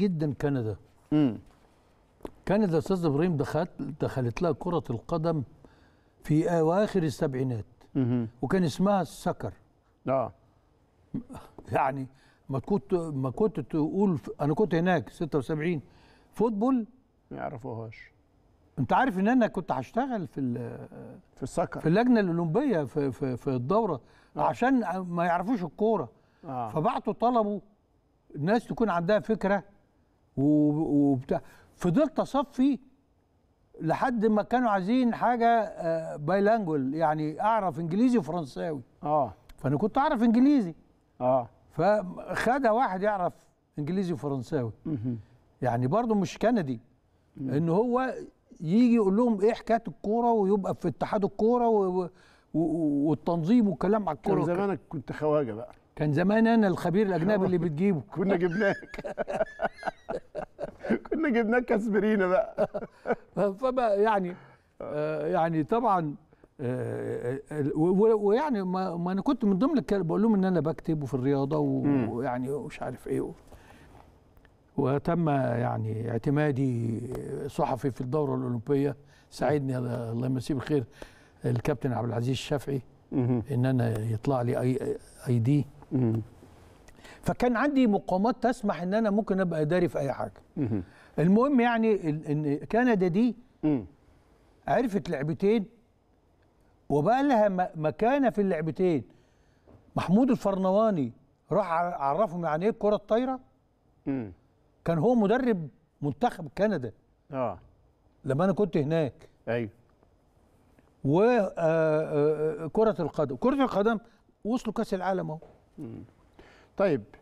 جدا كندا امم كندا استاذ ابراهيم دخلت دخلت لها كره القدم في اواخر السبعينات مم. وكان اسمها السكر اه يعني ما كنت ما كنت تقول انا كنت هناك 76 فوتبول ما يعرفوهاش انت عارف ان انا كنت هشتغل في في السكر في اللجنه الاولمبيه في في, في الدوره آه. عشان ما يعرفوش الكوره آه. فبعتوا طلبوا الناس تكون عندها فكره وبتاع فضلت اصفي لحد ما كانوا عايزين حاجه بايلانجول آه، يعني اعرف انجليزي وفرنساوي اه فانا كنت اعرف انجليزي اه فخدها واحد يعرف انجليزي وفرنساوي يعني برضه مش كندي ان هو يجي يقول لهم ايه حكايه الكوره ويبقى في اتحاد الكوره و... و... والتنظيم والكلام على الكوره كان زمانك كنت خواجه بقى كان زمان انا الخبير الاجنبي آه. اللي بتجيبه كنا جبناك جبناك جبناه كاسبرينا بقى فما يعني آه، يعني طبعا آه، آه، ويعني ما, انا كنت من ضمن الكلام بقول لهم ان انا بكتب وفي الرياضه ويعني ومش عارف ايه وتم يعني اعتمادي صحفي في الدوره الاولمبيه ساعدني الله يمسيه بالخير الكابتن عبد العزيز الشافعي ان انا يطلع لي اي اي دي فكان عندي مقومات تسمح ان انا ممكن ابقى اداري في اي حاجه المهم يعني ان كندا دي عرفت لعبتين وبقى لها مكانه في اللعبتين محمود الفرنواني راح عرفهم يعني ايه الكره الطايره كان هو مدرب منتخب كندا اه لما انا كنت هناك ايوه وكره آه، آه، آه، القدم كره القدم وصلوا كاس العالم اهو طيب